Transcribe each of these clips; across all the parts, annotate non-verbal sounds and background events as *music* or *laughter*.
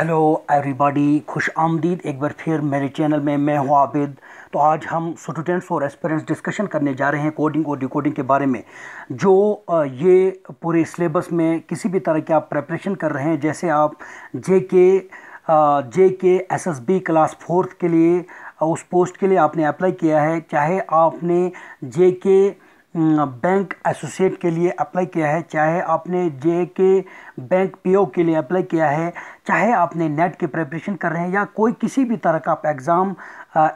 hello everybody खुश आमदीद एक बार फिर मेरे चैनल में मैं हूं आबिद तो आज हम स्टूडेंट्स और एस्पेरेंट्स डिस्कशन करने जा रहे हैं कोडिंग और डिकोडिंग के बारे में जो ये पूरे सिलेबस में किसी भी तरह की आप प्रेपरेशन कर रहे हैं जैसे आप जे K J K S S B class fourth के लिए उस पोस्ट के लिए आपने अप्लाई किया है चाहे आपने जे के बैंक हम्म, एसोसिएट के लिए अप्लाई किया है चाहे आपने जे के बैंक पीओ के लिए अप्लाई किया है चाहे आपने नेट की प्रिपरेशन कर रहे हैं या कोई किसी भी तरह का आप एग्ज़ाम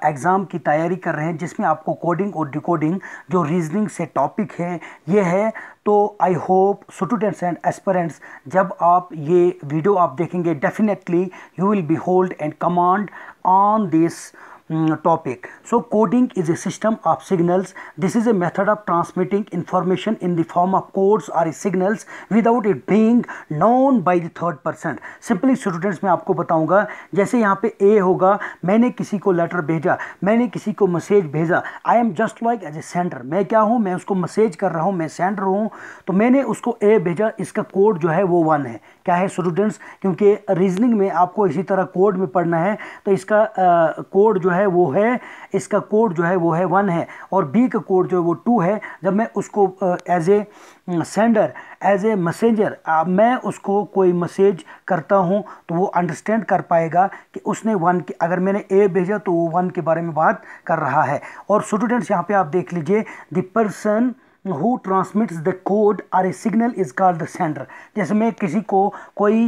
एग्ज़ाम की तैयारी कर रहे हैं जिसमें आपको कोडिंग और डिकोडिंग जो रीजनिंग से टॉपिक है ये है तो I hope students and aspirants जब आप ये वीडियो आप देखेंगे definitely you will be hold and command on this so coding is a system of signals this is a method of transmitting transmitting in the form of codes or or signals without it being known by the third person simply students मैं आपको बताऊंगा जैसे यहाँ पे ए होगा मैंने किसी को लेटर भेजा मैंने किसी को मैसेज भेजा I am just like as a sender मैं क्या हूँ मैं उसको मैसेज कर रहा हूँ मैं सेंडर हूँ तो मैंने उसको ए भेजा इसका कोड जो है वो वन है क्या है स्टूडेंट्स क्योंकि रीजनिंग में आपको इसी तरह कोड में पढ़ना है तो इसका कोड uh, जो है वो है इसका कोड जो है वो है वन है और बी का कोड जो है वो टू है जब मैं उसको as a sender as a messenger मैं उसको कोई मैसेज करता हूँ तो वो अंडरस्टैंड कर पाएगा कि उसने वन के अगर मैंने ए भेजा तो वो वन के बारे में बात कर रहा है और स्टूडेंट्स यहाँ पे आप देख लीजिए the person who transmits the code or a signal is called the sender जैसे मैं किसी को कोई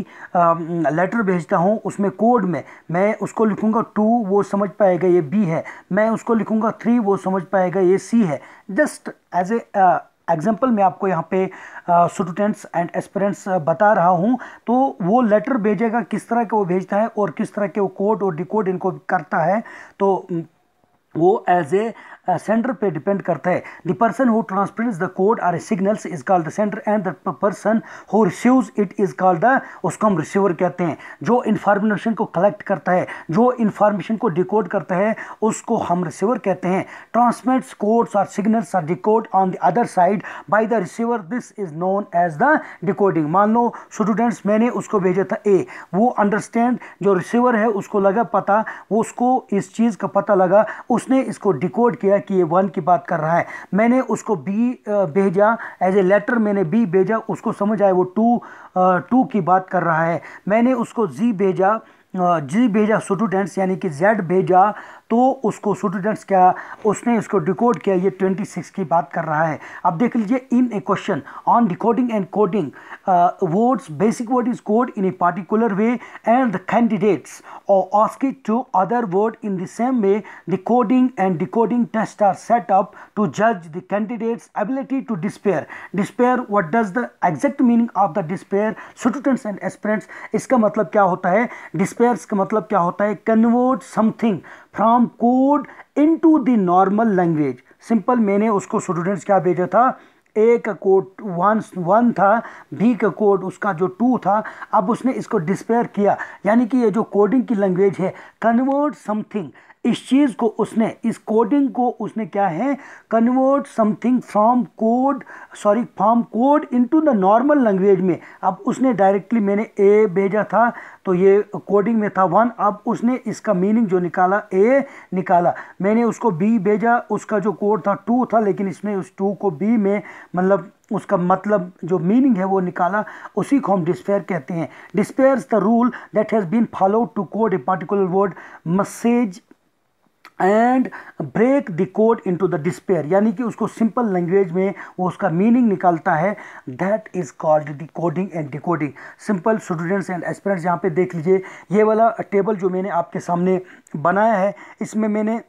लेटर भेजता हूँ उसमें कोड में मैं उसको लिखूँगा टू वो समझ पाएगा ये बी है मैं उसको लिखूँगा थ्री वो समझ पाएगा ये सी है जस्ट एज ए एग्जाम्पल मैं आपको यहाँ पे स्टूडेंट्स एंड एस्पिरेंट्स बता रहा हूँ तो वो लेटर भेजेगा किस तरह के वो भेजता है और किस तरह के वो कोड और डिकोड इनको करता है तो वो एज ए सेंटर पे डिपेंड करता है the person who transmits the code or a signals is call the sender and the person who receives it is call the उसको हम रिसीवर कहते हैं जो इंफॉर्मेशन को कलेक्ट करता है जो इंफॉर्मेशन को डिकोड करता है उसको हम रिसीवर कहते हैं transmits codes or signals are decode on the other side by the receiver this is known as the decoding मान लो स्टूडेंट्स मैंने उसको भेजा था ए वो अंडरस्टैंड जो रिसीवर है उसको लगा पता वो उसको इस चीज़ का पता लगा उसने इसको डिकोड किया गया कि ये वन की बात कर रहा है मैंने उसको बी भेजा एज ए लेटर मैंने बी भेजा उसको समझ आया वो टू टू की बात कर रहा है मैंने उसको जी भेजा जी भेजा स्टूडेंट्स यानी कि जेड भेजा तो उसको स्टूडेंट्स क्या उसने उसको डिकोड किया ये ट्वेंटी सिक्स की बात कर रहा है अब देख लीजिए in a question on decoding and coding words basic word is code in a particular way and the candidates are asked to other word in the same way the coding and decoding test are set up to जज the candidates ability to decipher decipher what does the exact meaning of the decipher students and aspirants इसका मतलब क्या होता है डिस्पेयर्स का मतलब क्या होता है convert something from code into the normal language simple मैंने उसको स्टूडेंट्स क्या भेजा था ए का कोड वन वन था बी का कोड उसका जो टू था अब उसने इसको डिस्पेयर किया यानी कि ये जो कोडिंग की लैंग्वेज है कन्वर्ट समथिंग इस चीज़ को उसने इस कोडिंग को उसने क्या है convert something from code sorry from code into the normal language में अब उसने डायरेक्टली मैंने ए भेजा था तो ये कोडिंग में था वन अब उसने इसका मीनिंग जो निकाला ए निकाला मैंने उसको बी भेजा उसका जो कोड था टू था लेकिन इसने उस टू को बी में मतलब उसका मतलब जो मीनिंग है वो निकाला उसी को हम डिस्पेयर कहते हैं decipher the rule that has been followed to code a particular word message and break the code into the decipher यानी कि उसको सिंपल लैंग्वेज में वो उसका मीनिंग निकालता है that is called the coding and decoding simple students and aspirants यहाँ पे देख लीजिए ये वाला टेबल जो मैंने आपके सामने बनाया है इसमें मैंने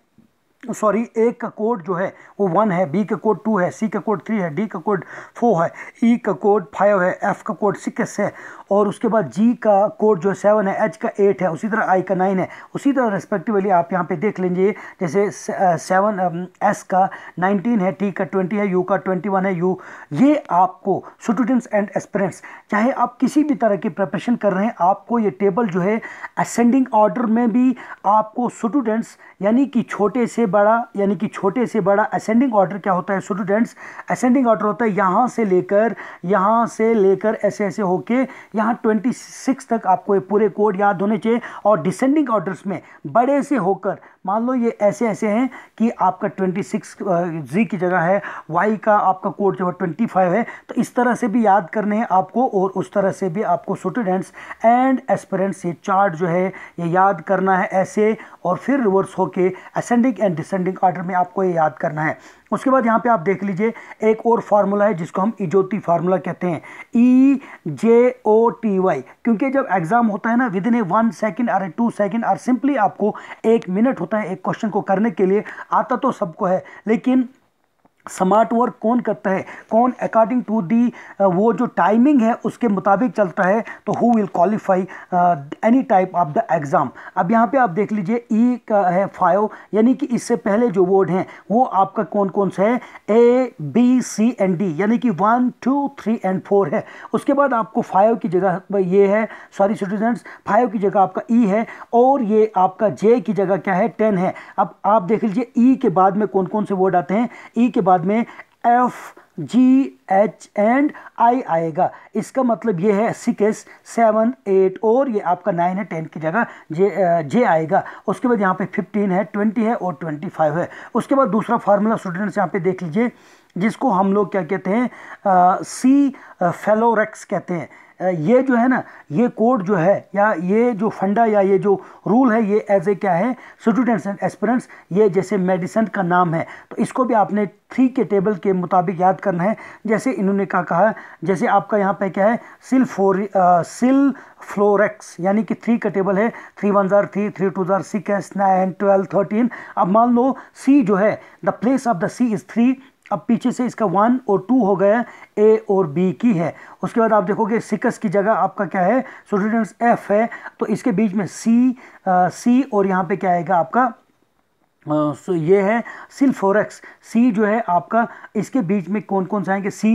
सॉरी ए का कोड जो है वो वन है बी का कोड टू है सी का कोड थ्री है डी का कोड फोर है ई e का कोड फाइव है एफ का कोड सिक्स है और उसके बाद जी का कोड जो है सेवन है एच का एट है उसी तरह आई का नाइन है उसी तरह रेस्पेक्टिवली आप यहाँ पे देख लेंगे जैसे सेवन uh, एस um, का नाइनटीन है टी का ट्वेंटी है यू का ट्वेंटी वन है यू ये आपको स्टूडेंट्स एंड एस्परेंट्स चाहे आप किसी भी तरह की प्रिपरेशन कर रहे हैं आपको ये टेबल जो है असेंडिंग ऑर्डर में भी आपको स्टूडेंट्स यानी कि छोटे से बड़ा यानी कि छोटे से बड़ा असेंडिंग ऑर्डर क्या होता है स्टूडेंट्स असेंडिंग ऑर्डर होता है यहाँ से लेकर यहाँ से लेकर ऐसे ऐसे होके यहाँ ट्वेंटी सिक्स तक आपको ये पूरे कोड याद होने चाहिए और डिसेंडिंग ऑर्डर्स में बड़े से होकर मान लो ये ऐसे ऐसे हैं कि आपका 26 जी की जगह है वाई का आपका कोड जो है 25 है तो इस तरह से भी याद करने हैं आपको और उस तरह से भी आपको स्टूडेंट्स एंड एस्पेरेंट्स ये चार्ट जो है ये याद करना है ऐसे और फिर रिवर्स होके असेंडिंग एंड डिसेंडिंग ऑर्डर में आपको ये याद करना है उसके बाद यहाँ पे आप देख लीजिए एक और फार्मूला है जिसको हम इजोती फार्मूला कहते हैं ई जे ओ टी वाई क्योंकि जब एग्ज़ाम होता है ना within a one second और टू सेकेंड और सिंपली आपको एक मिनट होता है एक क्वेश्चन को करने के लिए आता तो सबको है लेकिन स्मार्ट वर्क कौन करता है कौन अकॉर्डिंग टू दी वो जो टाइमिंग है उसके मुताबिक चलता है तो who will qualify any type of the exam अब यहाँ पे आप देख लीजिए ई e का है फाइव यानी कि इससे पहले जो वर्ड हैं वो आपका कौन कौन सा है A B C and D यानी कि one two three and four है उसके बाद आपको फाइव की जगह ये है सॉरी स्टूडेंट्स फाइव की जगह आपका ई e है और ये आपका जे की जगह क्या है टेन है अब आप देख लीजिए ई e के बाद में कौन कौन से वर्ड आते हैं ई के बाद बाद में F G H and I आएगा इसका मतलब ये है सिक्स सेवन एट और ये आपका नाइन है टेन की जगह जे जे आएगा उसके बाद यहाँ पे फिफ्टीन है ट्वेंटी है और ट्वेंटी फाइव है उसके बाद दूसरा फार्मूला स्टूडेंट्स यहाँ पे देख लीजिए जिसको हम लोग क्या कहते हैं सी फेलोरेक्स कहते हैं ये जो है ना ये कोड जो है या ये जो फंडा या ये जो रूल है ये एज ए क्या है स्टूडेंट्स एंड एस्परेंट्स ये जैसे मेडिसन का नाम है तो इसको भी आपने थ्री के टेबल के मुताबिक याद करना है जैसे इन्होंने क्या कहा जैसे आपका यहाँ पे क्या है सिल फोर सिल फ्लोरेक्स यानी कि थ्री का टेबल है थ्री वन ज़ार थ्री थ्री टू ज़ार सिक्स नाइन ट्वेल्व थर्टीन अब मान लो सी जो है the place of the C is three अब पीछे से इसका वन और टू हो गया ए और बी की है उसके बाद आप देखोगे सिक्स की जगह आपका क्या है स्टूडेंट्स एफ है तो इसके बीच में सी सी और यहाँ पे क्या आएगा आपका सो ये है सिल्फोरक्स सी जो है आपका इसके बीच में कौन कौन सा आएंगे सी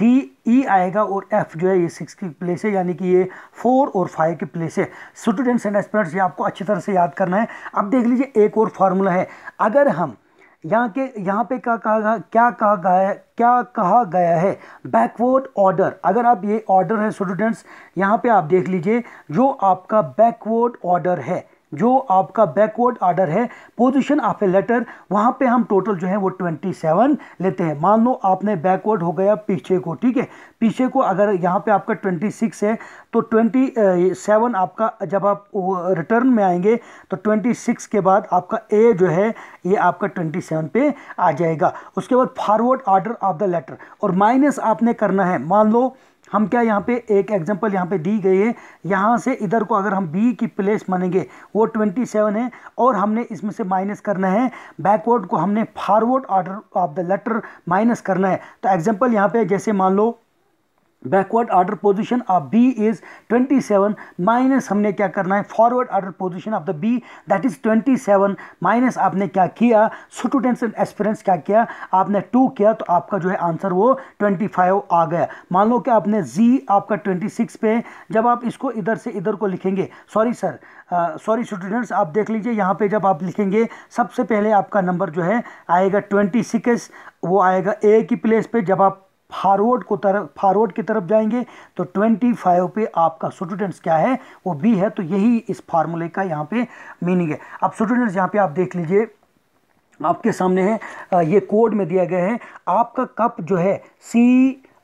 डी ई आएगा और एफ जो है ये सिक्स की प्लेस है यानी कि ये फोर और फाइव की प्लेस है स्टूडेंट्स एंड एस्पिरेंट्स ये आपको अच्छी तरह से याद करना है अब देख लीजिए एक और फार्मूला है अगर हम यहाँ के यहाँ पे क्या कहा गया क्या कहा गया है क्या कहा गया है बैकवर्ड ऑर्डर अगर आप ये ऑर्डर है स्टूडेंट्स यहाँ पे आप देख लीजिए जो आपका बैकवर्ड ऑर्डर है जो आपका बैकवर्ड आर्डर है पोजिशन ऑफ ए लेटर वहाँ पे हम टोटल जो है वो ट्वेंटी सेवन लेते हैं मान लो आपने बैकवर्ड हो गया पीछे को ठीक है पीछे को अगर यहाँ पे आपका ट्वेंटी सिक्स है तो ट्वेंटी सेवन आपका जब आप रिटर्न में आएंगे तो ट्वेंटी सिक्स के बाद आपका ए जो है ये आपका ट्वेंटी सेवन पे आ जाएगा उसके बाद forward order of the letter और माइनस आपने करना है मान लो हम क्या यहाँ पे एक एग्जांपल यहाँ पे दी गई है यहाँ से इधर को अगर हम बी की प्लेस मानेंगे वो 27 है और हमने इसमें से माइनस करना है बैकवर्ड को हमने forward order of the letter minus करना है तो एग्जांपल यहाँ पे जैसे मान लो backward order position of B is 27 minus हमने क्या करना है forward order position of the B that is 27 minus आपने क्या किया स्टूडेंट्स एंड एक्सपीरियंस क्या किया आपने टू किया तो आपका जो है आंसर वो 25 आ गया मान लो कि आपने जी आपका 26 पे जब आप इसको इधर से इधर को लिखेंगे सॉरी सर सॉरी स्टूडेंट्स आप देख लीजिए यहाँ पे जब आप लिखेंगे सबसे पहले आपका नंबर जो है आएगा ट्वेंटी वो आएगा ए की प्लेस पे जब आप फारवर्ड को तरफ फारवर्ड की तरफ जाएंगे तो 25 पे आपका स्टूडेंट्स क्या है वो बी है तो यही इस फार्मूले का यहाँ पे मीनिंग है अब स्टूडेंट्स यहाँ पे आप देख लीजिए आपके सामने है ये कोड में दिया गया है आपका कप जो है सी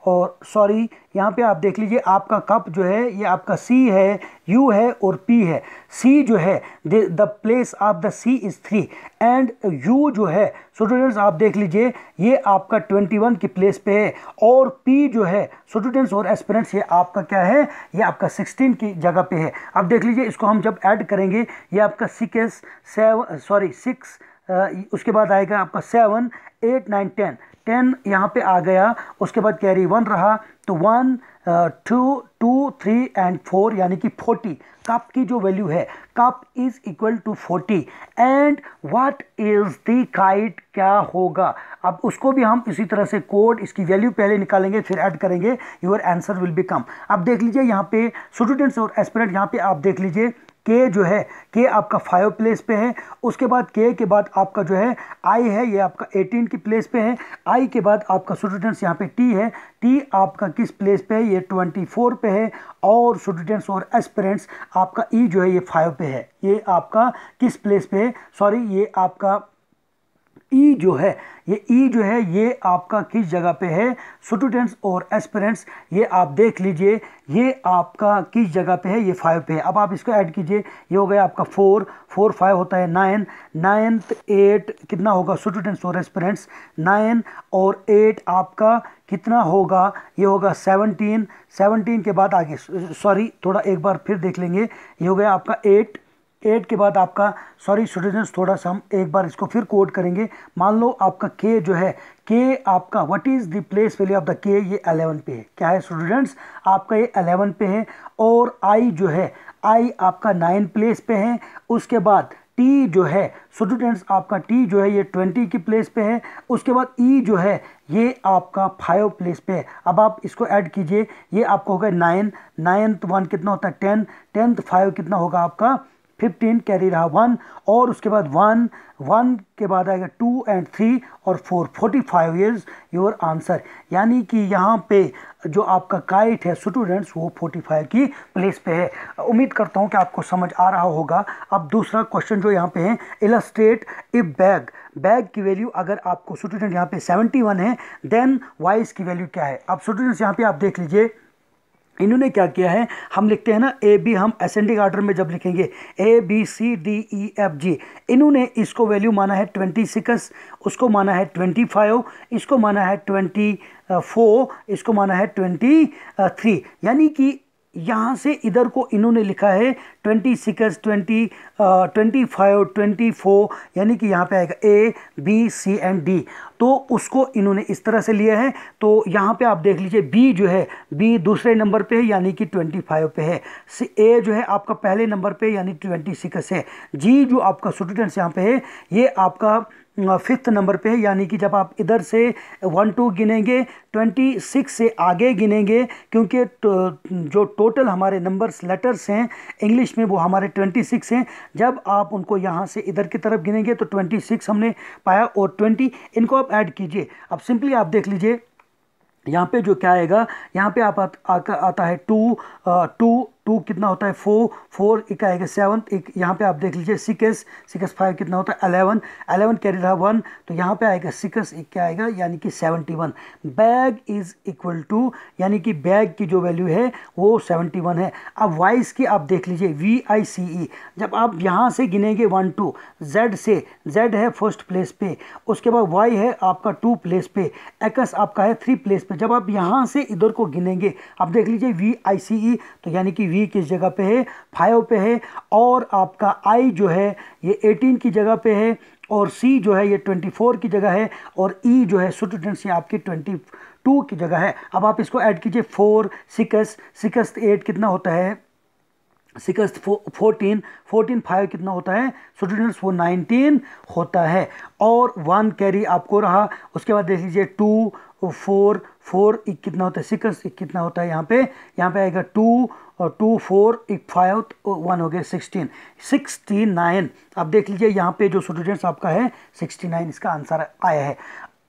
और सॉरी यहाँ पे आप देख लीजिए आपका कप जो है ये आपका सी है यू है और पी है सी जो है the place of the C is three and you जो है स्टूडेंट्स आप देख लीजिए ये आपका ट्वेंटी वन की प्लेस पे है और पी जो है स्टूडेंट्स और एस्पिरेंट्स ये आपका क्या है ये आपका सिक्सटीन की जगह पे है आप देख लीजिए इसको हम जब ऐड करेंगे ये आपका सिक्स सेवन सॉरी सिक्स उसके बाद आएगा आपका seven eight nine ten ten यहाँ पे आ गया उसके बाद कैरी वन रहा तो one two two three and four यानी कि फोर्टी कप की जो वैल्यू है cup is equal to forty and what is the kite क्या होगा अब उसको भी हम इसी तरह से कोड इसकी वैल्यू पहले निकालेंगे फिर ऐड करेंगे your answer will be come अब देख लीजिए यहाँ पे स्टूडेंट्स और एस्पिरेंट यहाँ पे आप देख लीजिए के जो है के आपका फाइव प्लेस पे है उसके बाद के के बाद आपका जो है आई है ये आपका एटीन की प्लेस पे है आई के बाद आपका स्टूडेंट्स यहाँ पे टी है टी आपका किस प्लेस पे है ये ट्वेंटी फोर पे है और स्टूडेंट्स और एस्पेरेंट्स आपका ई e जो है ये फाइव पे है ये आपका किस प्लेस पे है सॉरी ये आपका ई जो है ये ई जो है ये आपका किस जगह पे है स्टूडेंट्स और एस्पिरेंट्स ये आप देख लीजिए ये आपका किस जगह पे है ये फाइव पे है अब आप इसको ऐड कीजिए ये हो गया आपका फोर फोर फाइव होता है नाइन नाइन्थ एट कितना होगा स्टूडेंट्स और एस्पिरेंट्स नाइन और एट आपका कितना होगा ये होगा सेवनटीन सेवनटीन के बाद आगे सॉरी थोड़ा एक बार फिर देख लेंगे ये हो गया आपका एट एट के बाद आपका सॉरी स्टूडेंट्स थोड़ा सा हम एक बार इसको फिर कोड करेंगे मान लो आपका के जो है के आपका what is the place value of the K ये अलेवन पे है क्या है स्टूडेंट्स आपका ये अलेवन पे है और आई जो है आई आपका नाइन प्लेस पे है उसके बाद टी जो है स्टूडेंट्स आपका टी जो है ये ट्वेंटी की प्लेस पे है उसके बाद ई e जो है ये आपका फाइव प्लेस पे है अब आप इसको ऐड कीजिए ये आपका होगा नाइन नाइन्थ वन कितना होता है टेन टेंथ फाइव कितना होगा आपका फिफ्टीन कैरी रहा वन और उसके बाद वन वन के बाद आएगा टू एंड थ्री और four forty five is your answer यानी कि यहाँ पे जो आपका काइट है स्टूडेंट्स वो फोर्टी फाइव की प्लेस पे है उम्मीद करता हूँ कि आपको समझ आ रहा होगा अब दूसरा क्वेश्चन जो यहाँ पे है इलास्ट्रेट इफ बैग बैग की वैल्यू अगर आपको स्टूडेंट यहाँ पे सेवेंटी वन है देन वाइस की वैल्यू क्या है अब स्टूडेंट्स यहाँ पे आप देख लीजिए इन्होंने क्या किया है हम लिखते हैं ना ए बी हम असेंडिंग आर्डर में जब लिखेंगे A B C D E F G इन्होंने इसको वैल्यू माना है ट्वेंटी सिक्स उसको माना है ट्वेंटी फाइव इसको माना है ट्वेंटी फोर इसको माना है ट्वेंटी थ्री यानी कि यहाँ से इधर को इन्होंने लिखा है twenty six twenty twenty five twenty four यानी कि यहाँ पे आएगा A B C and D तो उसको इन्होंने इस तरह से लिया है तो यहाँ पे आप देख लीजिए बी जो है बी दूसरे नंबर पे है यानी कि ट्वेंटी फाइव पे है ए जो है आपका पहले नंबर पे यानी ट्वेंटी सिक्स है जी जो आपका स्टूडेंट्स यहाँ पर है ये आपका फिफ्थ नंबर पे यानी कि जब आप इधर से वन टू गिनेंगे ट्वेंटी सिक्स से आगे गिनेंगे क्योंकि तो, जो टोटल हमारे नंबर्स लेटर्स हैं इंग्लिश में वो हमारे ट्वेंटी सिक्स हैं जब आप उनको यहाँ से इधर की तरफ गिनेंगे तो ट्वेंटी सिक्स हमने पाया और ट्वेंटी इनको आप ऐड कीजिए अब सिंपली आप देख लीजिए यहाँ पे जो क्या आएगा यहाँ पे आप आता है टू आ, टू टू कितना होता है फोर फोर एक आएगा सेवन एक यहाँ पे आप देख लीजिए सिक्स सिक्स फाइव कितना होता है अलेवन अलेवन कैरी रहा वन तो यहाँ पे आएगा सिक्स एक क्या आएगा यानी कि seventy one bag is equal to यानी कि बैग की जो वैल्यू है वो सेवेंटी वन है अब वाइस की आप देख लीजिए वी आई सी ई जब आप यहाँ से गिनेंगे वन टू जेड से जेड है फर्स्ट प्लेस पे उसके बाद वाई है आपका टू प्लेस पे एक्स आपका है थ्री प्लेस पे जब आप यहाँ से इधर को गिनेंगे आप देख लीजिए वी आई सी ई तो यानी कि वी वी किस जगह पे है फाइव पे है और आपका आई जो है ये एटीन की जगह पे है और सी जो है ये ट्वेंटी फोर की जगह है और ई e जो है स्टूडेंट्स ये आपकी ट्वेंटी टू की जगह है अब आप इसको ऐड कीजिए फोर सिक्स सिक्स एट कितना होता है सिकस फोर्टीन फोर्टीन फाइव कितना होता है स्टूडेंट्स वो नाइनटीन होता है और वन कैरी आपको रहा उसके बाद देख लीजिए टू फोर फोर कितना होता है सिकस कितना होता है यहाँ पे यहाँ पे आएगा टू और टू फोर एक फाइव तो वन हो गया सिक्सटीन सिक्सटी नाइन आप देख लीजिए यहाँ पे जो स्टूडेंट्स आपका है सिक्सटी नाइन इसका आंसर आया है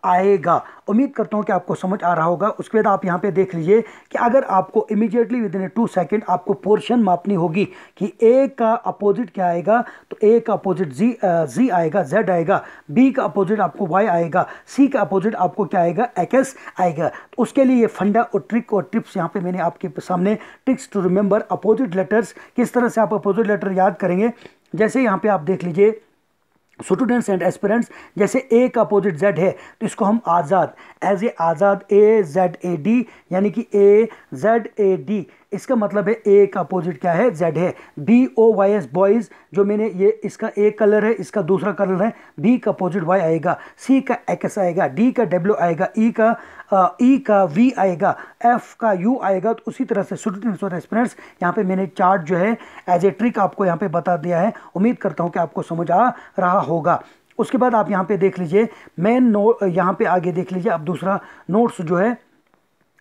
आएगा उम्मीद करता हूँ कि आपको समझ आ रहा होगा उसके बाद आप यहाँ पे देख लीजिए कि अगर आपको immediately within a two second आपको पोर्शन मापनी होगी कि ए का अपोजिट क्या आएगा तो ए का अपोजिट जी जी आएगा जेड आएगा बी का अपोजिट आपको वाई आएगा सी का अपोजिट आपको क्या आएगा एक्स आएगा तो उसके लिए ये फंडा और ट्रिक और टिप्स यहाँ पर मैंने आपके सामने tricks to remember opposite letters किस तरह से आप अपोजिट लेटर याद करेंगे जैसे यहाँ पर आप देख लीजिए स्टूडेंट्स एंड एस्पिरेंट्स जैसे ए का अपोजिट जेड है तो इसको हम आज़ाद एज ए आज़ाद ए जेड ए डी यानी कि ए जेड ए डी इसका मतलब है ए का अपोजिट क्या है जेड है B O Y S boys जो मैंने ये इसका ए कलर है इसका दूसरा कलर है बी का अपोजिट वाई आएगा सी का एक्स आएगा डी का डब्ल्यू आएगा ई e का ई e का वी आएगा एफ का यू आएगा तो उसी तरह से स्टूडेंट्स और यहाँ पे मैंने चार्ट जो है एज ए ट्रिक आपको यहाँ पे बता दिया है उम्मीद करता हूँ कि आपको समझ आ रहा होगा उसके बाद आप यहाँ पे देख लीजिए मेन नो यहाँ पे आगे देख लीजिए आप दूसरा नोट्स जो है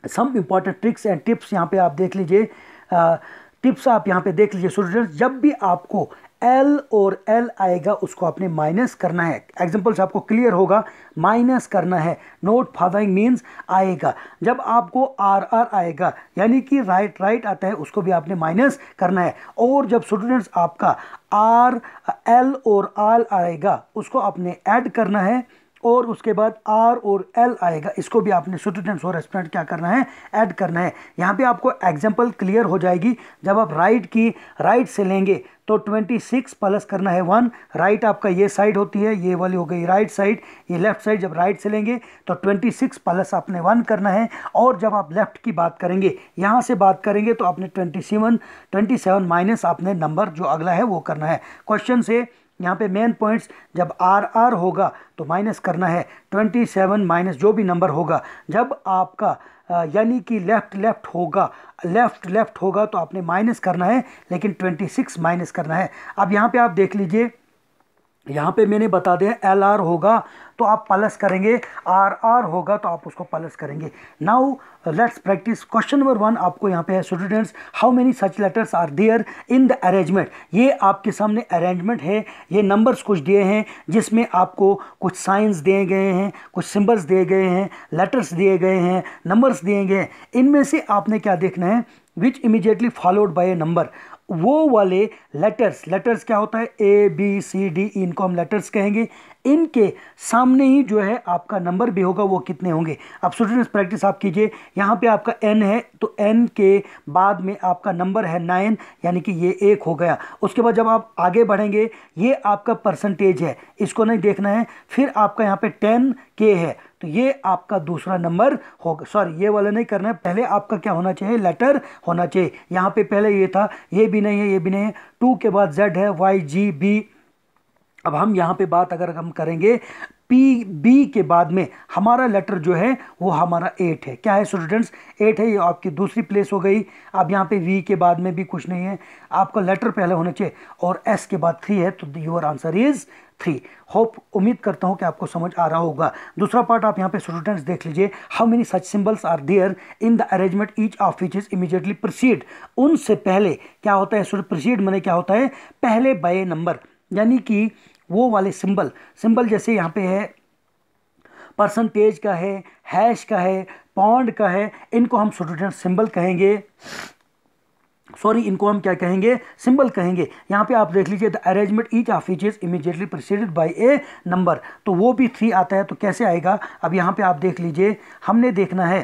some important tricks and tips यहाँ पे आप देख लीजिए टिप्स आप यहाँ पे देख लीजिए स्टूडेंट्स जब भी आपको एल और एल आएगा उसको आपने माइनस करना है एग्जाम्पल्स आपको क्लियर होगा माइनस करना है नोट फादरिंग मीन्स आएगा जब आपको आर आर आएगा यानी कि राइट राइट आता है उसको भी आपने माइनस करना है और जब स्टूडेंट्स आपका आर एल और आर आएगा उसको आपने ऐड करना है और उसके बाद आर और एल आएगा इसको भी आपने स्टूडेंट्स और रेस्टोरेंट क्या करना है ऐड करना है यहाँ पे आपको एग्जांपल क्लियर हो जाएगी जब आप राइट की राइट से लेंगे तो 26 प्लस करना है वन राइट आपका ये साइड होती है ये वाली हो गई राइट साइड ये लेफ्ट साइड जब राइट से लेंगे तो 26 प्लस आपने वन करना है और जब आप लेफ्ट की बात करेंगे यहाँ से बात करेंगे तो आपने ट्वेंटी सेवन माइनस आपने नंबर जो अगला है वो करना है क्वेश्चन से यहाँ पे मेन पॉइंट्स जब आर आर होगा तो माइनस करना है ट्वेंटी सेवन माइनस जो भी नंबर होगा जब आपका यानी कि लेफ़्ट लेफ़्ट होगा लेफ़्ट लेफ़्ट होगा तो आपने माइनस करना है लेकिन ट्वेंटी सिक्स माइनस करना है अब यहाँ पे आप देख लीजिए यहाँ पे मैंने बता दिया एल आर होगा तो आप प्लस करेंगे आर आर होगा तो आप उसको प्लस करेंगे now let's practice question number one आपको यहाँ पे है students how many such letters are there in the arrangement ये आपके सामने अरेंजमेंट है ये नंबर्स कुछ दिए हैं जिसमें आपको कुछ साइंस दिए गए हैं कुछ सिम्बल्स दिए गए हैं लेटर्स दिए गए हैं नंबर्स दिए गए हैं इनमें से आपने क्या देखना है which immediately followed by a number वो वाले लेटर्स लेटर्स क्या होता है ए बी सी डी इनको हम लेटर्स कहेंगे इनके सामने ही जो है आपका नंबर भी होगा वो कितने होंगे अब स्टूडेंट्स प्रैक्टिस आप कीजिए यहाँ पे आपका एन है तो एन के बाद में आपका नंबर है नाइन यानी कि ये एक हो गया उसके बाद जब आप आगे बढ़ेंगे ये आपका परसेंटेज है इसको नहीं देखना है फिर आपका यहाँ पर टेन के है तो ये आपका दूसरा नंबर होगा सॉरी ये वाला नहीं करना है पहले आपका क्या होना चाहिए लेटर होना चाहिए यहाँ पे पहले ये था ये भी नहीं है ये भी नहीं है टू के बाद जेड है वाई जी बी अब हम यहाँ पे बात अगर हम करेंगे पी बी के बाद में हमारा लेटर जो है वो हमारा एट है क्या है स्टूडेंट्स एट है ये आपकी दूसरी प्लेस हो गई अब यहाँ पे वी के बाद में भी कुछ नहीं है आपका लेटर पहले होना चाहिए और एस के बाद थ्री है तो your answer is three hope उम्मीद करता हूँ कि आपको समझ आ रहा होगा दूसरा पार्ट आप यहाँ पे स्टूडेंट्स देख लीजिए how many such symbols are there in the arrangement each of which is immediately proceed उनसे पहले क्या होता है स्टूडेंट प्रोसीड मैंने क्या होता है पहले बाय नंबर यानी कि वो वाले सिंबल सिंबल जैसे यहाँ पे है परसेंटेज का है हैश का है पॉन्ड का है इनको हम स्टूडेंट सिंबल कहेंगे सॉरी इनको हम क्या कहेंगे सिंबल कहेंगे यहाँ पे आप देख लीजिए the arrangement each of each is immediately preceded by a number तो वो भी थ्री आता है तो कैसे आएगा अब यहाँ पे आप देख लीजिए हमने देखना है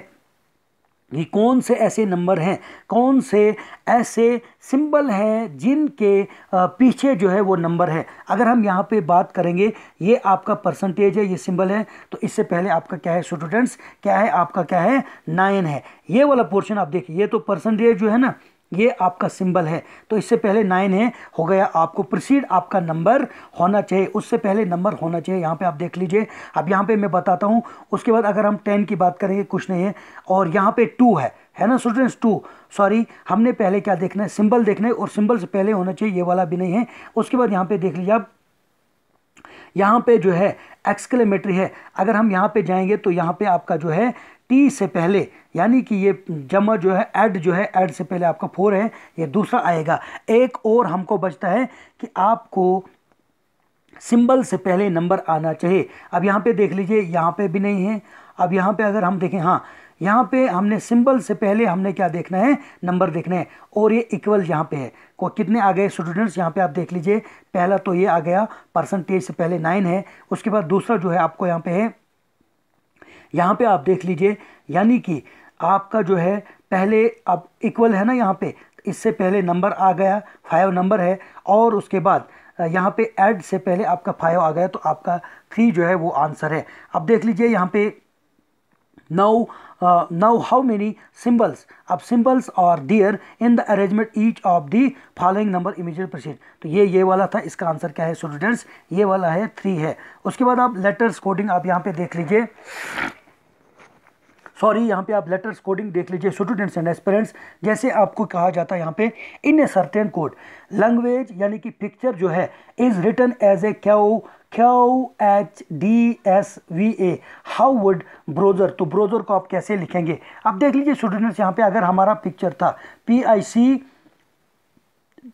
कि कौन से ऐसे नंबर हैं कौन से ऐसे सिंबल हैं जिनके पीछे जो है वो नंबर है अगर हम यहाँ पे बात करेंगे ये आपका परसेंटेज है ये सिंबल है तो इससे पहले आपका क्या है स्टूडेंट्स क्या है आपका क्या है नाइन है ये वाला पोर्शन आप देखिए ये तो परसेंटेज जो है ना ये आपका सिंबल है तो इससे पहले नाइन है हो गया आपको प्रोसीड आपका नंबर होना चाहिए उससे पहले नंबर होना चाहिए यहाँ पे आप देख लीजिए अब यहाँ पे मैं बताता हूँ उसके बाद अगर हम टेन की बात करेंगे कुछ नहीं है और यहाँ पे टू है है ना स्टूडेंट्स टू सॉरी हमने पहले क्या देखना है सिंबल देखना है और सिंबल से पहले होना चाहिए ये वाला भी नहीं है उसके बाद यहाँ पर देख लीजिए आप यहाँ पर जो है एक्सक्लेमेटरी है अगर हम यहाँ पर जाएंगे तो यहाँ पर आपका जो है ई से पहले यानी कि ये जमा जो है एड जो है एड से पहले आपका फोर है ये दूसरा आएगा एक और हमको बचता है कि आपको सिंबल से पहले नंबर आना चाहिए अब यहाँ पे देख लीजिए यहाँ पे भी नहीं है अब यहाँ पे अगर हम देखें हाँ यहाँ पे हमने सिंबल से पहले हमने क्या देखना है नंबर देखना है और ये इक्वल यहाँ पे है को कितने आ गए स्टूडेंट्स यहाँ पे आप देख लीजिए पहला तो ये आ गया परसेंटेज से पहले नाइन है उसके बाद दूसरा जो है आपको यहाँ पे है यहाँ पे आप देख लीजिए यानी कि आपका जो है पहले अब इक्वल है ना यहाँ पे इससे पहले नंबर आ गया फाइव नंबर है और उसके बाद यहाँ पे ऐड से पहले आपका फाइव आ गया तो आपका थ्री जो है वो आंसर है अब देख लीजिए यहाँ पे now now how many symbols अब सिंबल्स और there in the arrangement each of the following number immediate proceed तो ये ये वाला था इसका आंसर क्या है स्टूडेंट्स ये वाला है थ्री है उसके बाद आप लेटर्स कोडिंग आप यहाँ पे देख लीजिए सॉरी यहाँ पे आप लेटर्स कोडिंग देख लीजिए स्टूडेंट्स एंड एस्पेरेंट्स जैसे आपको कहा जाता है यहाँ पे in a certain code language यानी कि पिक्चर जो है is written as a Q Q H D S V A how would browser तो ब्रोजर को आप कैसे लिखेंगे आप देख लीजिए स्टूडेंट्स यहाँ पे अगर हमारा पिक्चर था P I C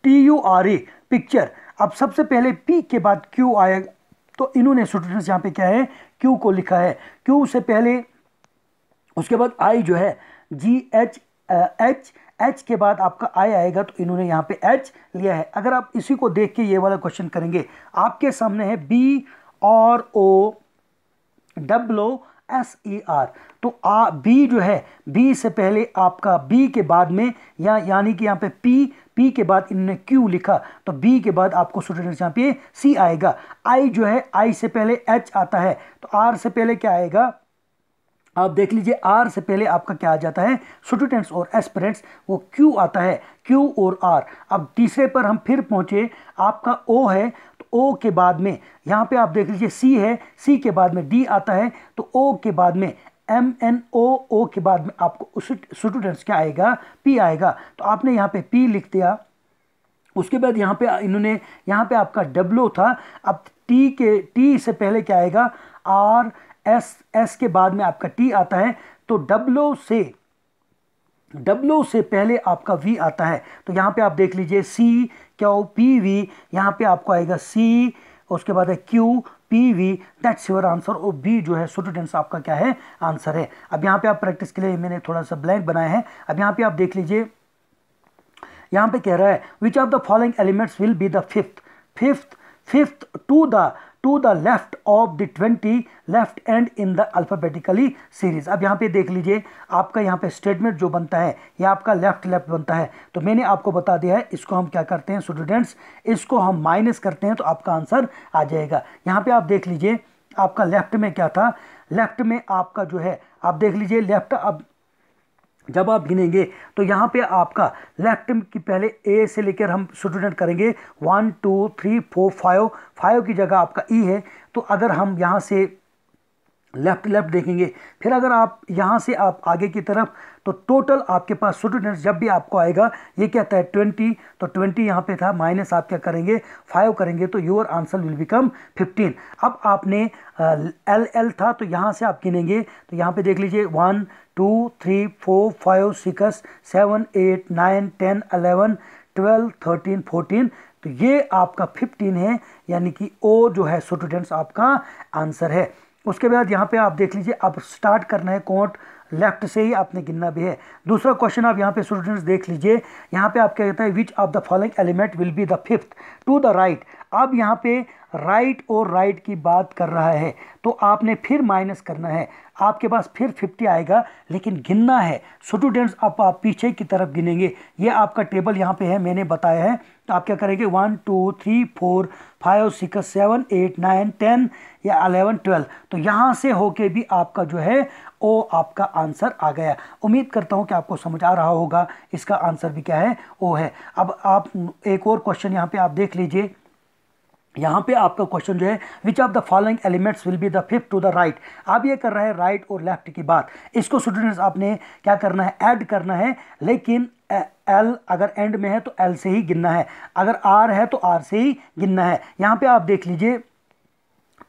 T U R A picture अब सबसे पहले पी के बाद क्यू आएगा तो इन्होंने स्टूडेंट्स यहाँ पे क्या है क्यू को लिखा है क्यू से पहले उसके बाद आई जो है जी एच एच एच के बाद आपका आई आएगा तो इन्होंने यहाँ पे एच लिया है अगर आप इसी को देख के ये वाला क्वेश्चन करेंगे आपके सामने है बी और ओ डब्लो एस ई आर तो आ बी जो है बी से पहले आपका बी के बाद में या यानी कि यहाँ पे पी पी के बाद इन्होंने क्यू लिखा तो बी के बाद आपको स्टूडेंट यहाँ पे सी आएगा आई जो है आई से पहले एच आता है तो आर से पहले क्या आएगा आप देख लीजिए आर से पहले आपका क्या आ जाता है स्टूडेंट्स और एस्परेंट्स वो क्यू आता है क्यू और आर अब तीसरे पर हम फिर पहुँचे आपका ओ है तो ओ के बाद में यहाँ पे आप देख लीजिए सी है सी के बाद में डी आता है तो ओ के बाद में एम एन ओ ओ के बाद में आपको स्टूडेंट्स क्या आएगा पी आएगा तो आपने यहाँ पे पी लिख दिया उसके बाद यहाँ पे इन्होंने यहाँ पे आपका डब्लो था अब टी के टी से पहले क्या आएगा आर एस एस के बाद में आपका टी आता है तो डब्लो से डब्लो से पहले आपका वी आता है तो यहाँ पे आप देख लीजिए सी क्या पी वी यहाँ पे आपको आएगा सी उसके बाद है Q P V that's your answer और बी जो है स्टूडेंट्स आपका क्या है आंसर है अब यहाँ पे आप प्रैक्टिस के लिए मैंने थोड़ा सा ब्लैंक बनाया है अब यहाँ पे आप देख लीजिए यहाँ पे कह रहा है which of the following elements will be the fifth fifth fifth to the to the left of the twenty left and in the alphabetically series अब यहाँ पे देख लीजिए आपका यहाँ पे स्टेटमेंट जो बनता है या आपका लेफ्ट लेफ्ट बनता है तो मैंने आपको बता दिया है इसको हम क्या करते हैं स्टूडेंट्स इसको हम माइनस करते हैं तो आपका आंसर आ जाएगा यहाँ पर आप देख लीजिए आपका लेफ्ट में क्या था लेफ्ट में आपका जो है आप देख लीजिए लेफ्ट अब जब आप गिनेंगे तो यहाँ पे आपका लेफ्ट की पहले ए से लेकर हम स्टूडेंट करेंगे one two three four five five की जगह आपका ई e है तो अगर हम यहाँ से लेफ्ट लेफ्ट देखेंगे फिर अगर आप यहाँ से आप आगे की तरफ तो टोटल आपके पास स्टूडेंट्स जब भी आपको आएगा ये क्या है ट्वेंटी तो ट्वेंटी यहाँ पे था माइनस आप क्या करेंगे फाइव करेंगे तो your answer will become fifteen अब आपने एल एल था तो यहाँ से आप गिनेंगे तो यहाँ पे देख लीजिए one two three four five six seven eight nine ten eleven twelve thirteen fourteen तो ये आपका फिफ्टीन है यानी कि ओ जो है स्टूडेंट्स आपका आंसर है उसके बाद यहाँ पे आप देख लीजिए अब स्टार्ट करना है कोट लेफ्ट से ही आपने गिनना भी है दूसरा क्वेश्चन आप यहाँ पे स्टूडेंट्स देख लीजिए यहाँ पे आप क्या कहता है which of the following element will be the fifth to the right अब यहाँ पे राइट और राइट की बात कर रहा है तो आपने फिर माइनस करना है आपके पास फिर 50 आएगा लेकिन गिनना है स्टूडेंट्स आप, आप पीछे की तरफ गिनेंगे ये आपका टेबल यहाँ पे है मैंने बताया है तो आप क्या करेंगे one two three four five six seven eight nine ten या अलेवन ट्वेल्व तो यहाँ से होके भी आपका जो है ओ आपका आंसर आ गया उम्मीद करता हूँ कि आपको समझ आ रहा होगा इसका आंसर भी क्या है ओ है अब आप एक और क्वेश्चन यहाँ पर आप देख लीजिए यहाँ पे आपका क्वेश्चन जो है which of the following elements will be the fifth to the right आप ये कर रहे हैं राइट और लेफ्ट की बात इसको स्टूडेंट्स आपने क्या करना है ऐड करना है लेकिन एल अगर एंड में है तो एल से ही गिनना है अगर आर है तो आर से ही गिनना है यहाँ पे आप देख लीजिए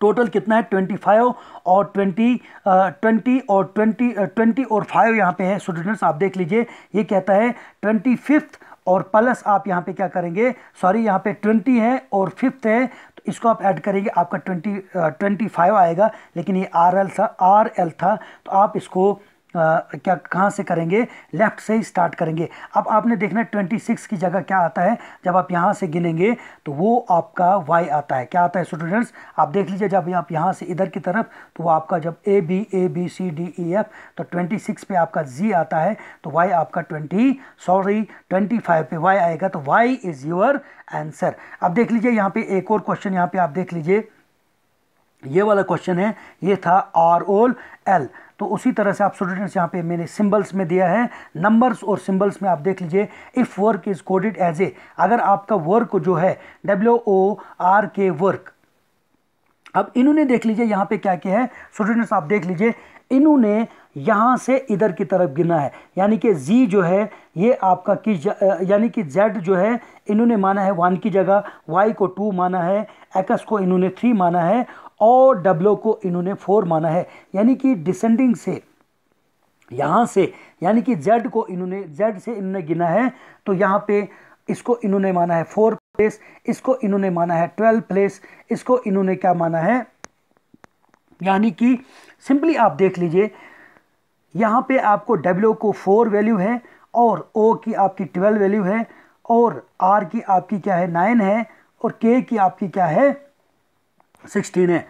टोटल कितना है ट्वेंटी फाइव और ट्वेंटी ट्वेंटी और ट्वेंटी ट्वेंटी और फाइव यहाँ पे है स्टूडेंट्स आप देख लीजिए ये कहता है ट्वेंटी फिफ्थ और प्लस आप यहाँ पे क्या करेंगे सॉरी यहाँ पे ट्वेंटी है और फिफ्थ है तो इसको आप ऐड करेंगे आपका ट्वेंटी ट्वेंटी फाइव आएगा लेकिन ये आर एल था आर एल था तो आप इसको क्या कहाँ से करेंगे लेफ़्ट से ही स्टार्ट करेंगे अब आपने देखना है ट्वेंटी सिक्स की जगह क्या आता है जब आप यहाँ से गिनेंगे तो वो आपका वाई आता है क्या आता है स्टूडेंट्स आप देख लीजिए जब आप यहाँ से इधर की तरफ तो वो आपका जब A B A B C D E F तो ट्वेंटी सिक्स पे आपका जी आता है तो वाई आपका ट्वेंटी सॉरी ट्वेंटी फाइव पे वाई आएगा तो वाई इज़ योर आंसर अब देख लीजिए यहाँ पे एक और क्वेश्चन यहाँ पे आप देख लीजिए ये वाला क्वेश्चन है ये था आर ओल एल तो उसी तरह से आप स्टूडेंट्स यहाँ पे मैंने सिंबल्स में दिया है नंबर्स और सिंबल्स में आप देख लीजिए if work is coded as a अगर आपका वर्क जो है W O R K work अब इन्होंने देख लीजिए यहाँ पे क्या किया है स्टूडेंट्स आप देख लीजिए इन्होंने यहाँ से इधर की तरफ गिना है यानी कि जी जो है ये आपका कि यानी कि जेड जो है इन्होंने माना है वन की जगह वाई को टू माना है एक्स को इन्होंने थ्री माना है और डब्लो को इन्होंने फोर माना है यानी कि डिसेंडिंग से यहाँ से यानी कि जेड को इन्होंने जेड से इन्होंने गिना है तो यहाँ पे इसको इन्होंने माना है फोर प्लेस इसको इन्होंने माना है ट्वेल्व प्लेस इसको इन्होंने क्या माना है यानी कि सिंपली आप देख लीजिए यहाँ पे आपको डब्ल्यू को फोर वैल्यू है और ओ की आपकी ट्वेल्व वैल्यू है और आर की आपकी क्या है नाइन है और के की आपकी क्या है सिक्सटीन है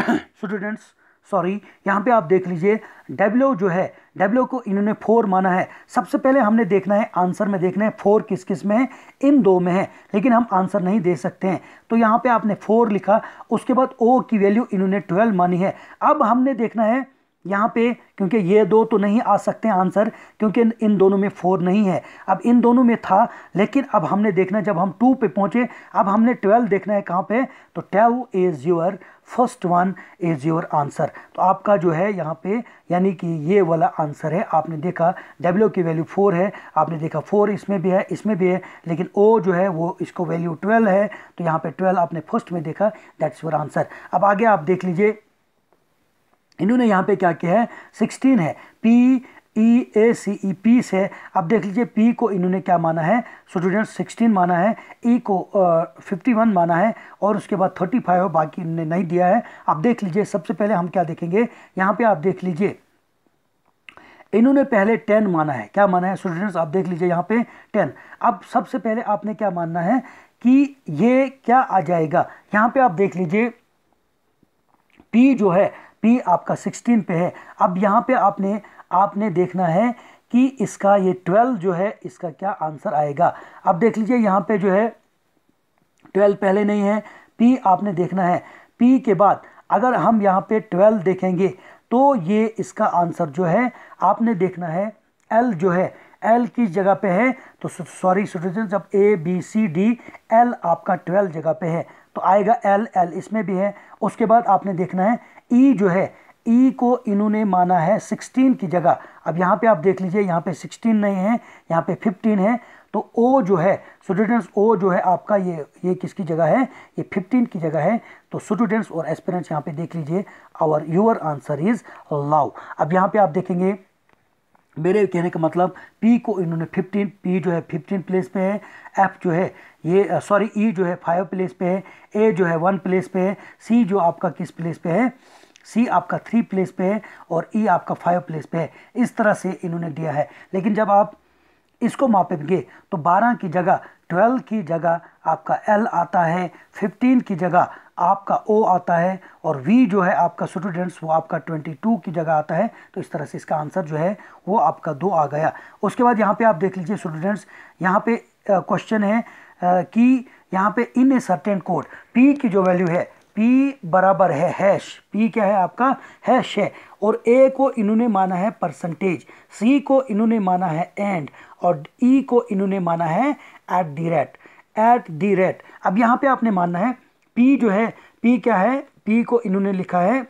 स्टूडेंट्स *coughs* सॉरी यहाँ पे आप देख लीजिए डब्ल्यू जो है डब्ल्यू को इन्होंने फोर माना है सबसे पहले हमने देखना है आंसर में देखना है फोर किस किस में है इन दो में है लेकिन हम आंसर नहीं दे सकते हैं तो यहाँ पे आपने फोर लिखा उसके बाद ओ की वैल्यू इन्होंने ट्वेल्व मानी है अब हमने देखना है यहाँ पे क्योंकि ये दो तो नहीं आ सकते आंसर क्योंकि इन दोनों में फोर नहीं है अब इन दोनों में था लेकिन अब हमने देखना जब हम टू पे पहुँचे अब हमने ट्वेल्व देखना है कहाँ पे तो twelve is your first one is your answer तो आपका जो है यहाँ पे यानी कि ये वाला आंसर है आपने देखा डब्ल्यू की वैल्यू फोर है आपने देखा फोर इसमें भी है इसमें भी है लेकिन ओ जो है वो इसको वैल्यू ट्वेल्व है तो यहाँ पर ट्वेल्व आपने फर्स्ट में देखा दैट्स योर आंसर अब आगे आप देख लीजिए इन्होंने यहाँ पे क्या किया है सिक्सटीन है पी ई ए सी ई पी से अब देख लीजिए पी को इन्होंने क्या माना है स्टूडेंट सिक्सटीन माना है ई e को फिफ्टी uh, वन माना है और उसके बाद थर्टी फाइव बाकी इन्होंने नहीं दिया है अब देख लीजिए सबसे पहले हम क्या देखेंगे यहाँ पे आप देख लीजिए इन्होंने पहले टेन माना है क्या माना है स्टूडेंट्स आप देख लीजिए यहाँ पे टेन अब सबसे पहले आपने क्या मानना है कि ये क्या आ जाएगा यहाँ पे आप देख लीजिए पी जो है पी आपका 16 पे है अब यहाँ पे आपने आपने देखना है कि इसका ये 12 जो है इसका क्या आंसर आएगा अब देख लीजिए यहाँ पे जो है 12 पहले नहीं है पी आपने देखना है पी के बाद अगर हम यहाँ पे 12 देखेंगे तो ये इसका आंसर जो है आपने देखना है एल जो है एल की जगह पे है तो सॉरी स्टूडेंट जब A B C D L आपका ट्वेल्व जगह पे है तो आएगा एल एल इसमें भी है उसके बाद आपने देखना है ई जो है ई को इन्होंने माना है 16 की जगह अब यहाँ पे आप देख लीजिए यहाँ पे 16 नहीं है यहाँ पे 15 है तो ओ जो है स्टूडेंट्स ओ जो है आपका ये ये किसकी जगह है ये 15 की जगह है तो स्टूडेंट्स और एस्पिरेंट्स यहाँ पे देख लीजिए आवर योर आंसर इज़ लाव अब यहाँ पे आप देखेंगे मेरे कहने का मतलब पी को इन्होंने 15 पी जो है 15 प्लेस पे है एफ जो है ये सॉरी ई e जो है फाइव प्लेस पे है ए जो है वन प्लेस पे है सी जो आपका किस प्लेस पे है सी आपका थ्री प्लेस पे है और ई e आपका फाइव प्लेस पे है इस तरह से इन्होंने दिया है लेकिन जब आप इसको मापेंगे तो 12 की जगह 12 की जगह आपका एल आता है 15 की जगह आपका ओ आता है और वी जो है आपका स्टूडेंट्स वो आपका 22 की जगह आता है तो इस तरह से इसका आंसर जो है वो आपका दो आ गया उसके बाद यहाँ पे आप देख लीजिए स्टूडेंट्स यहाँ पे क्वेश्चन है कि यहाँ पे in a certain code P की जो वैल्यू है P बराबर है हैश P क्या है आपका हैश है और A को इन्होंने माना है परसेंटेज C को इन्होंने माना है एंड और E को इन्होंने माना है at the rate at the rate अब यहाँ पे आपने मानना है P जो है P क्या है P को इन्होंने लिखा है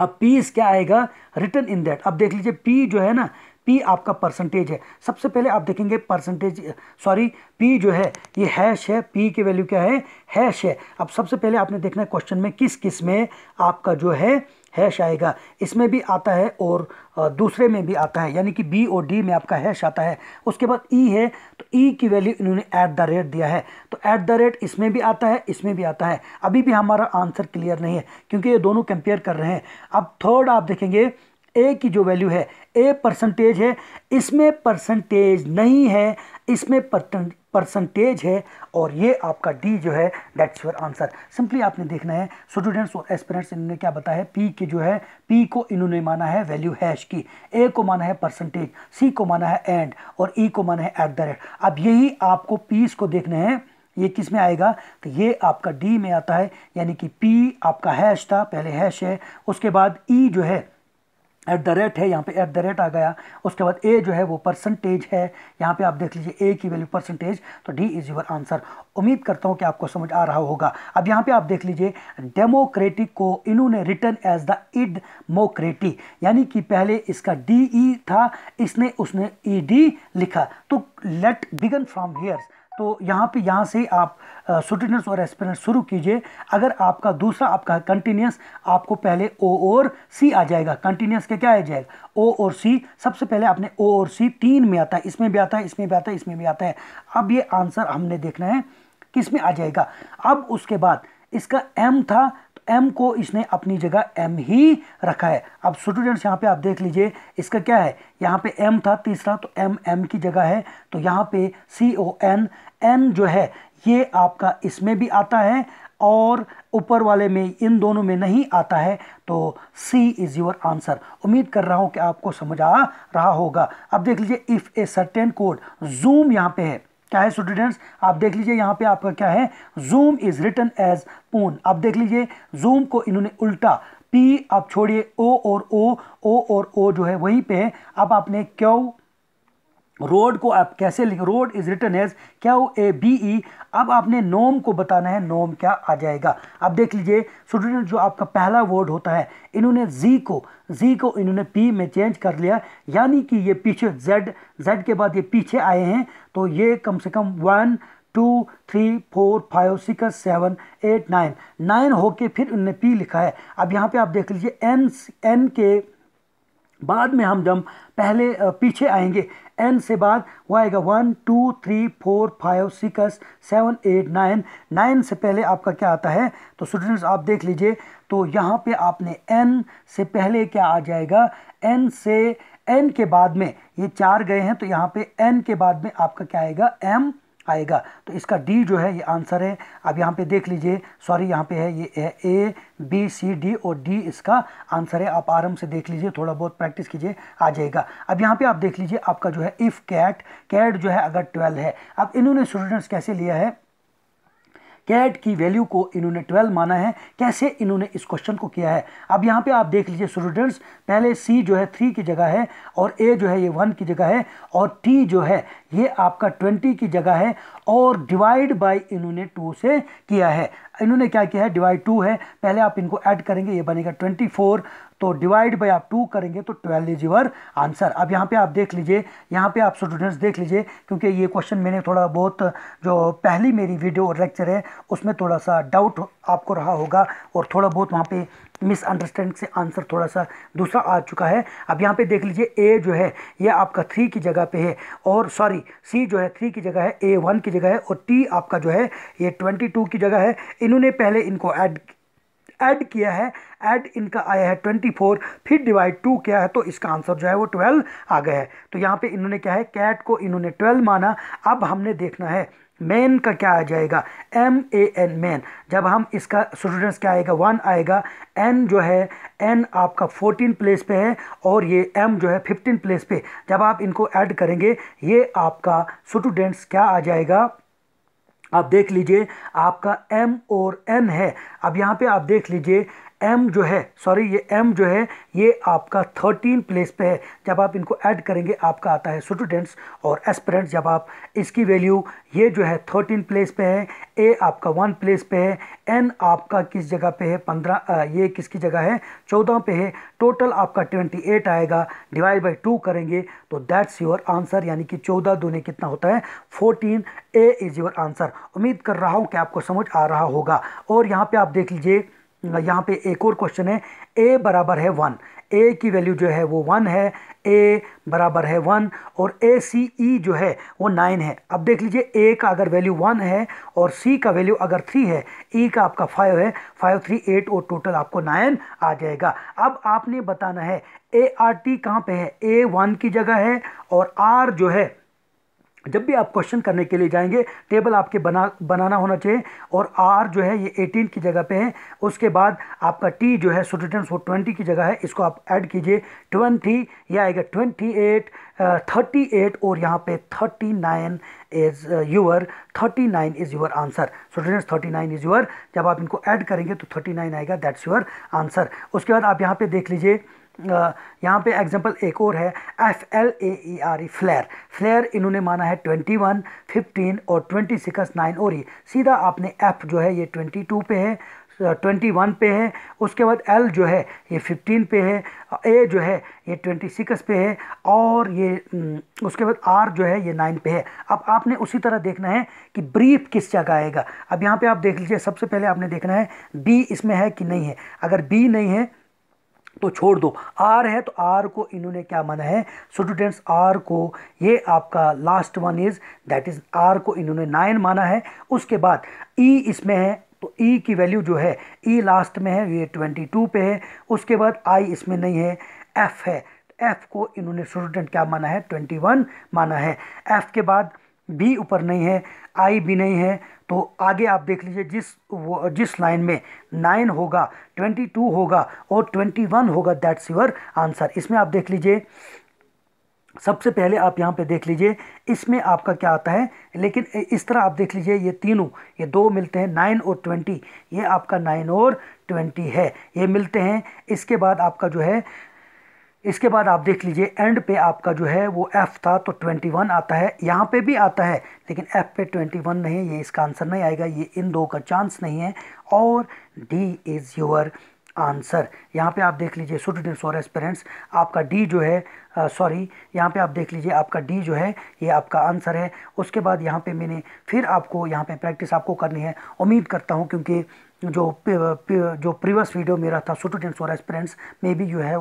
अब पीस क्या आएगा रिटर्न इन दैट अब देख लीजिए पी जो है ना पी आपका परसेंटेज है सबसे पहले आप देखेंगे परसेंटेज सॉरी पी जो है ये हैश है पी की वैल्यू क्या है हैश है अब सबसे पहले आपने देखना है क्वेश्चन में किस किस में आपका जो है हैश आएगा इसमें भी आता है और दूसरे में भी आता है यानी कि बी और डी में आपका हैश आता है उसके बाद ई e है तो ई e की वैल्यू इन्होंने ऐट द रेट दिया है तो ऐट द रेट इसमें भी आता है इसमें भी आता है अभी भी हमारा आंसर क्लियर नहीं है क्योंकि ये दोनों कंपेयर कर रहे हैं अब थर्ड आप देखेंगे ए की जो वैल्यू है ए परसेंटेज है इसमें परसेंटेज नहीं है इसमें परसेंटेज है और ये आपका डी जो है दैट्स योर आंसर सिंपली आपने देखना है स्टूडेंट्स और एस्पिरेंट्स इन्होंने क्या बताया है पी के जो है पी को इन्होंने माना है वैल्यू हैश की ए को माना है परसेंटेज सी को माना है एंड और ई e को माना है एट द रेट अब यही आपको पीस को देखना है ये किस में आएगा तो ये आपका डी में आता है यानी कि पी आपका हैश था पहले हैश है उसके बाद ई e जो है एट द रेट है यहाँ पे एट द रेट आ गया उसके बाद ए जो है वो परसेंटेज है यहाँ पे आप देख लीजिए ए की वैल्यू परसेंटेज तो डी इज़ योर आंसर उम्मीद करता हूँ कि आपको समझ आ रहा होगा अब यहाँ पे आप देख लीजिए डेमोक्रेटिक को इन्होंने रिटर्न एज द इड मोक्रेटी यानी कि पहले इसका डी ई e था इसने उसने ई e डी लिखा तो लेट बिगन फ्रॉम हेयर्स तो यहाँ पे यहाँ से आप सुटिनेस और एस्पिरेंट्स शुरू कीजिए अगर आपका दूसरा आपका कंटिन्यूस आपको पहले ओ और सी आ जाएगा कंटिन्यूस के क्या आ जाएगा ओ और सी सबसे पहले आपने ओ और सी तीन में आता है इसमें भी आता है इसमें भी आता है इसमें भी आता है अब ये आंसर हमने देखना है किस में आ जाएगा अब उसके बाद इसका एम था एम को इसने अपनी जगह एम ही रखा है अब स्टूडेंट्स यहाँ पे आप देख लीजिए इसका क्या है यहाँ पे एम था तीसरा तो एम एम की जगह है तो यहाँ पे सी ओ एन एन जो है ये आपका इसमें भी आता है और ऊपर वाले में इन दोनों में नहीं आता है तो सी इज़ योर आंसर उम्मीद कर रहा हूँ कि आपको समझ आ रहा होगा अब देख लीजिए if a certain code zoom यहाँ पे है क्या है स्टूडेंट्स आप देख लीजिए यहाँ पे आपका क्या है जूम इज रिटर्न एज पून आप देख लीजिए जूम को इन्होंने उल्टा पी आप छोड़िए ओ और ओ ओ और ओ जो है वहीं पे है अब आपने क्यों रोड को आप कैसे लिख रोड इज़ रिटर्न एज क्या वो ए बी ई अब आपने नोम को बताना है नोम क्या आ जाएगा अब देख लीजिए स्टूडेंट जो आपका पहला वर्ड होता है इन्होंने जी को जी को इन्होंने पी में चेंज कर लिया यानी कि ये पीछे जेड जेड के बाद ये पीछे आए हैं तो ये कम से कम one two three four five six seven eight nine nine होके फिर उन्होंने पी लिखा है अब यहाँ पर आप देख लीजिए एन एन के बाद में हम जब पहले पीछे आएंगे एन से बाद वो आएगा one two three four five six seven eight nine nine से पहले आपका क्या आता है तो स्टूडेंट्स आप देख लीजिए तो यहाँ पे आपने एन से पहले क्या आ जाएगा एन से एन के बाद में ये चार गए हैं तो यहाँ पे एन के बाद में आपका क्या आएगा एम आएगा तो इसका डी जो है ये आंसर है अब यहाँ पे देख लीजिए सॉरी यहाँ पे है ये है ए बी सी डी और डी इसका आंसर है आप आराम से देख लीजिए थोड़ा बहुत प्रैक्टिस कीजिए आ जाएगा अब यहाँ पे आप देख लीजिए आपका जो है इफ़ कैट कैट जो है अगर ट्वेल्व है अब इन्होंने स्टूडेंट्स कैसे लिया है कैट की वैल्यू को इन्होंने ट्वेल्व माना है कैसे इन्होंने इस क्वेश्चन को किया है अब यहाँ पे आप देख लीजिए स्टूडेंट्स पहले सी जो है थ्री की जगह है और ए जो है ये वन की जगह है और टी जो है ये आपका ट्वेंटी की जगह है और डिवाइड बाई इन्होंने टू से किया है इन्होंने क्या किया है डिवाइड टू है पहले आप इनको ऐड करेंगे ये बनेगा ट्वेंटी फोर तो डिवाइड बाई आप टू करेंगे तो ट्वेल्व इज यूर आंसर अब यहाँ पे आप देख लीजिए यहाँ पे आप स्टूडेंट्स देख लीजिए क्योंकि ये क्वेश्चन मैंने थोड़ा बहुत जो पहली मेरी वीडियो और लेक्चर है उसमें थोड़ा सा डाउट आपको रहा होगा और थोड़ा बहुत वहाँ पे मिसअंडरस्टैंडिंग से आंसर थोड़ा सा दूसरा आ चुका है अब यहाँ पे देख लीजिए ए जो है ये आपका थ्री की जगह पे है और सॉरी सी जो है थ्री की जगह है ए वन की जगह है और टी आपका जो है ये ट्वेंटी टू की जगह है इन्होंने पहले इनको ऐड ऐड किया है ऐड इनका आया है ट्वेंटी फोर फिर डिवाइड टू किया है तो इसका आंसर जो है वो ट्वेल्व आ गया है तो यहाँ पे इन्होंने क्या है कैट को इन्होंने ट्वेल्व माना अब हमने देखना है मेन का क्या आ जाएगा एम ए एन मेन जब हम इसका स्टूडेंट्स क्या आएगा वन आएगा एन जो है एन आपका फोर्टीन प्लेस पे है और ये एम जो है फिफ्टीन प्लेस पे जब आप इनको ऐड करेंगे ये आपका स्टूडेंट्स क्या आ जाएगा आप देख लीजिए आपका एम और एन है अब यहाँ पे आप देख लीजिए एम जो है सॉरी ये एम जो है ये आपका थर्टीन प्लेस पे है जब आप इनको ऐड करेंगे आपका आता है स्टूडेंट्स और एस्परेंट्स जब आप इसकी वैल्यू ये जो है थर्टीन प्लेस पे है ए आपका वन प्लेस पे है एन आपका किस जगह पे है पंद्रह ये किसकी जगह है चौदह पे है टोटल आपका ट्वेंटी एट आएगा डिवाइड बाई टू करेंगे तो दैट्स योर आंसर यानी कि चौदह दोने कितना होता है fourteen A is your answer उम्मीद कर रहा हूँ कि आपको समझ आ रहा होगा और यहाँ पर आप देख लीजिए यहाँ पे एक और क्वेश्चन है ए बराबर है वन ए की वैल्यू जो है वो वन है ए बराबर है वन और ए सी ई जो है वो नाइन है अब देख लीजिए ए का अगर वैल्यू वन है और सी का वैल्यू अगर थ्री है ई e का आपका फाइव है फाइव थ्री एट और टोटल आपको नाइन आ जाएगा अब आपने बताना है ए आर टी कहाँ पर है ए वन की जगह है और आर जो है जब भी आप क्वेश्चन करने के लिए जाएंगे टेबल आपके बना बनाना होना चाहिए और आर जो है ये 18 की जगह पे है उसके बाद आपका टी जो है स्टूडेंट्स वो 20 की जगह है इसको आप ऐड कीजिए 20 या आएगा 28 38 और यहाँ पे 39 is your thirty nine is your answer students nine is your जब आप इनको ऐड करेंगे तो 39 आएगा दैट्स यूअर आंसर उसके बाद आप यहाँ पे देख लीजिए यहाँ पे एग्जांपल एक और है F L A E R E flare flare इन्होंने माना है ट्वेंटी वन फिफ्टीन और ट्वेंटी सिक्स नाइन और ही सीधा आपने एफ जो है ये ट्वेंटी टू पे है ट्वेंटी वन पे है उसके बाद एल जो है ये फिफ्टीन पे है ए जो है ये ट्वेंटी सिक्स पे है और ये उसके बाद आर जो है ये नाइन पे है अब आपने उसी तरह देखना है कि ब्रीफ किस जगह आएगा अब यहाँ पे आप देख लीजिए सबसे पहले आपने देखना है बी इसमें है कि नहीं है अगर बी नहीं है तो छोड़ दो आर है तो आर को इन्होंने क्या माना है स्टूडेंट्स आर को ये आपका last one is that is R को इन्होंने नाइन माना है उसके बाद ई e इसमें है तो ई e की वैल्यू जो है ई e लास्ट में है ये ट्वेंटी टू पे है उसके बाद आई इसमें नहीं है एफ़ है एफ़ को इन्होंने स्टूडेंट क्या माना है ट्वेंटी वन माना है एफ़ के बाद बी ऊपर नहीं है आई भी नहीं है तो आगे आप देख लीजिए जिस वो जिस लाइन में नाइन होगा ट्वेंटी टू होगा और ट्वेंटी वन होगा दैट्स योर आंसर इसमें आप देख लीजिए सबसे पहले आप यहाँ पे देख लीजिए इसमें आपका क्या आता है लेकिन इस तरह आप देख लीजिए ये तीनों ये दो मिलते हैं नाइन और ट्वेंटी ये आपका नाइन और ट्वेंटी है ये मिलते हैं इसके बाद आपका जो है इसके बाद आप देख लीजिए एंड पे आपका जो है वो एफ़ था तो ट्वेंटी वन आता है यहाँ पे भी आता है लेकिन एफ़ पे ट्वेंटी वन नहीं ये इसका आंसर नहीं आएगा ये इन दो का चांस नहीं है और डी इज़ योर आंसर यहाँ पे आप देख लीजिए स्टूडेंट्स और एस्पेरेंट्स आपका डी जो है सॉरी यहाँ पे आप देख लीजिए आपका डी जो है ये आपका आंसर है उसके बाद यहाँ पे मैंने फिर आपको यहाँ पे प्रैक्टिस आपको करनी है उम्मीद करता हूँ क्योंकि जो जो प्रीवियस वीडियो मेरा था स्टूडेंट्स और एस्पेरेंट्स में भी जो है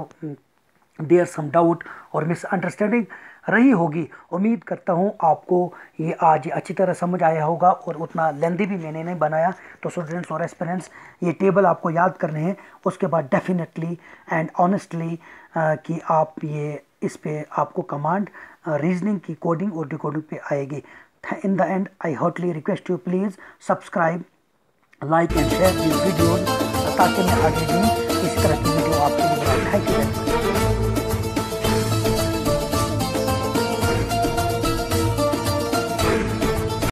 देयर सम डाउट और मिसअंडरस्टैंडिंग रही होगी उम्मीद करता हूँ आपको ये आज अच्छी तरह समझ आया होगा और उतना लेंदी भी मैंने नहीं बनाया तो स्टूडेंट्स और एक्सपेरेंट्स ये टेबल आपको याद करने हैं उसके बाद डेफिनेटली एंड ऑनेस्टली कि आप ये इस पर आपको कमांड रीजनिंग की कोडिंग और डिकोडिंग पे आएगी in the end I hotly request you please subscribe like and share video ताकि मैं आगे भी इस तरह की वीडियो आपको थैंक यू